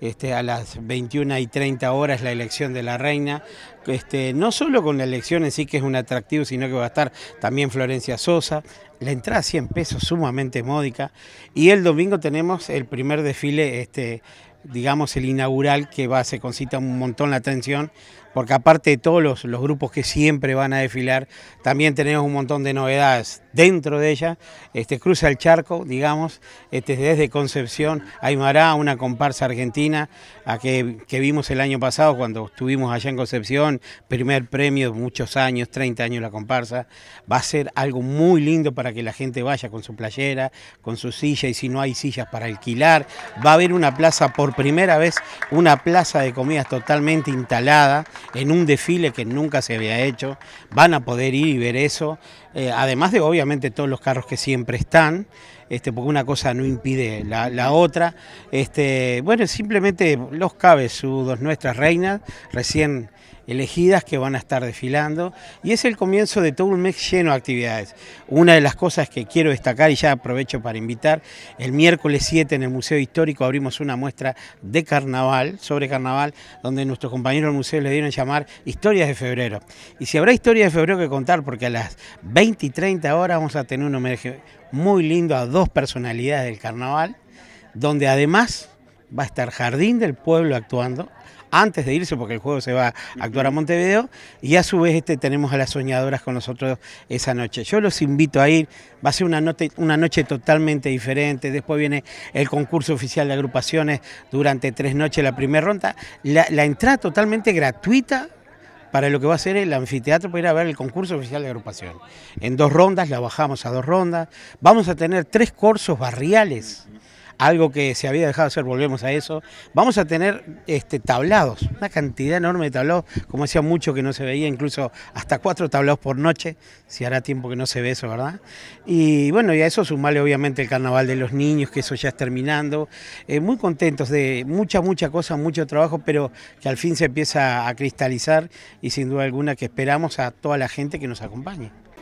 Este, a las 21 y 30 horas la elección de la reina, este, no solo con la elección en sí que es un atractivo, sino que va a estar también Florencia Sosa, la entrada 100 pesos sumamente módica, y el domingo tenemos el primer desfile, este, digamos el inaugural, que va, se concita un montón la atención, porque aparte de todos los, los grupos que siempre van a desfilar, también tenemos un montón de novedades, dentro de ella, este, cruza el charco, digamos, este, desde Concepción, Aymara, una comparsa argentina que, que, vimos el año pasado cuando estuvimos allá en Concepción, primer premio, muchos años, 30 años la comparsa, va a ser algo muy lindo para que la gente vaya con su playera, con su silla y si no hay sillas para alquilar, va a haber una plaza por primera vez, una plaza de comidas totalmente instalada en un desfile que nunca se había hecho, van a poder ir y ver eso. Eh, además de obviamente todos los carros que siempre están, este, porque una cosa no impide la, otra. Este, bueno, simplemente los cabezudos, nuestras reinas recién elegidas que van a estar desfilando y es el comienzo de todo un mes lleno de actividades. Una de las cosas que quiero destacar y ya aprovecho para invitar, el miércoles 7 en el Museo Histórico abrimos una muestra de carnaval, sobre carnaval, donde nuestros compañeros del museo le dieron llamar Historias de Febrero. Y si habrá historias de febrero que contar, porque a las 20 20 y 30 horas vamos a tener un homenaje muy lindo a dos personalidades del carnaval, donde además va a estar Jardín del Pueblo actuando, antes de irse, porque el juego se va a actuar a Montevideo, y a su vez este, tenemos a las soñadoras con nosotros esa noche. Yo los invito a ir, va a ser una, noche, una noche totalmente diferente, después viene el concurso oficial de agrupaciones durante tres noches, la primera ronda, la entrada totalmente gratuita para lo que va a ser el anfiteatro para ir a ver el concurso oficial de agrupación. En dos rondas, la bajamos a dos rondas. Vamos a tener tres cursos barriales algo que se había dejado hacer, volvemos a eso. Vamos a tener este, tablados, una cantidad enorme de tablados, como hacía mucho que no se veía, incluso hasta cuatro tablados por noche, si hará tiempo que no se ve eso, ¿verdad? Y bueno, y a eso sumale obviamente el carnaval de los niños, que eso ya es terminando. Eh, muy contentos de mucha, mucha cosa, mucho trabajo, pero que al fin se empieza a cristalizar y sin duda alguna que esperamos a toda la gente que nos acompañe.